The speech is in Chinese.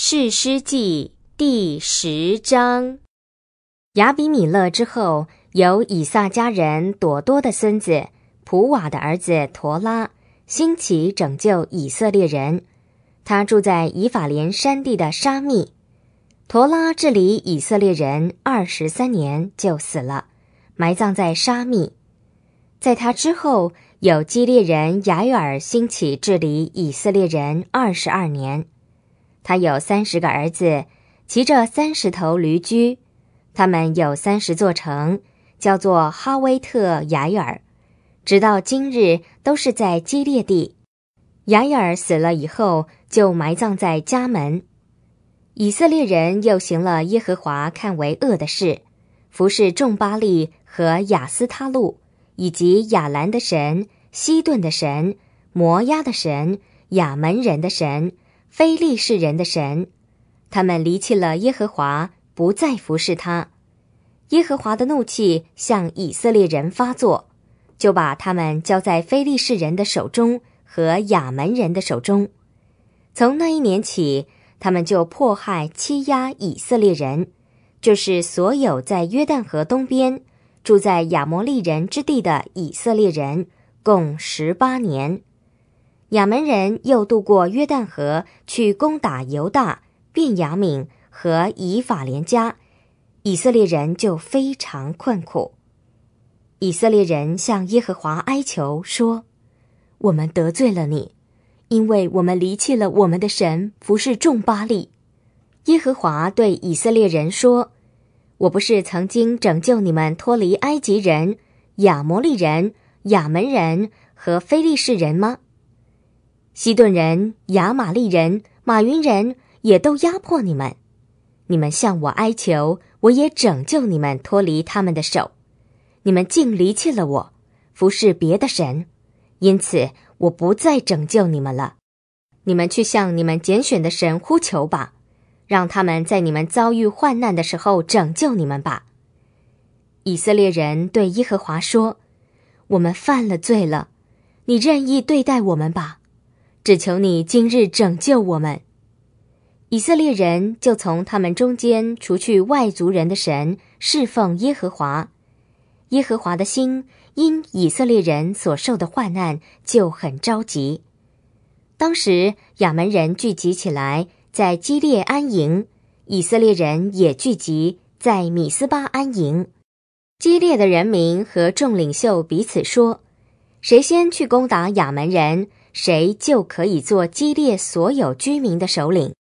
是师记第十章，亚比米勒之后，有以撒家人朵多的孙子普瓦的儿子陀拉兴起，拯救以色列人。他住在以法莲山地的沙密。陀拉治理以色列人二十三年，就死了，埋葬在沙密。在他之后，有基列人雅约尔兴起，治理以色列人二十二年。他有三十个儿子，骑着三十头驴驹。他们有三十座城，叫做哈威特·雅尔，直到今日都是在基列地。雅耶尔死了以后，就埋葬在家门。以色列人又行了耶和华看为恶的事，服侍众巴利和亚斯他路，以及亚兰的神、西顿的神、摩押的神、亚门人的神。非利士人的神，他们离弃了耶和华，不再服侍他。耶和华的怒气向以色列人发作，就把他们交在非利士人的手中和亚门人的手中。从那一年起，他们就迫害欺压以色列人，就是所有在约旦河东边住在亚摩利人之地的以色列人，共十八年。亚门人又渡过约旦河去攻打犹大、便雅敏和以法连家，以色列人就非常困苦。以色列人向耶和华哀求说：“我们得罪了你，因为我们离弃了我们的神，服侍众巴利。”耶和华对以色列人说：“我不是曾经拯救你们脱离埃及人、亚摩利人、亚门人和非利士人吗？”西顿人、亚玛利人、马云人也都压迫你们，你们向我哀求，我也拯救你们脱离他们的手；你们竟离弃了我，服侍别的神，因此我不再拯救你们了。你们去向你们拣选的神呼求吧，让他们在你们遭遇患难的时候拯救你们吧。以色列人对耶和华说：“我们犯了罪了，你任意对待我们吧。”只求你今日拯救我们，以色列人就从他们中间除去外族人的神，侍奉耶和华。耶和华的心因以色列人所受的患难就很着急。当时亚门人聚集起来，在基列安营；以色列人也聚集在米斯巴安营。基列的人民和众领袖彼此说：“谁先去攻打亚门人？”谁就可以做激烈所有居民的首领。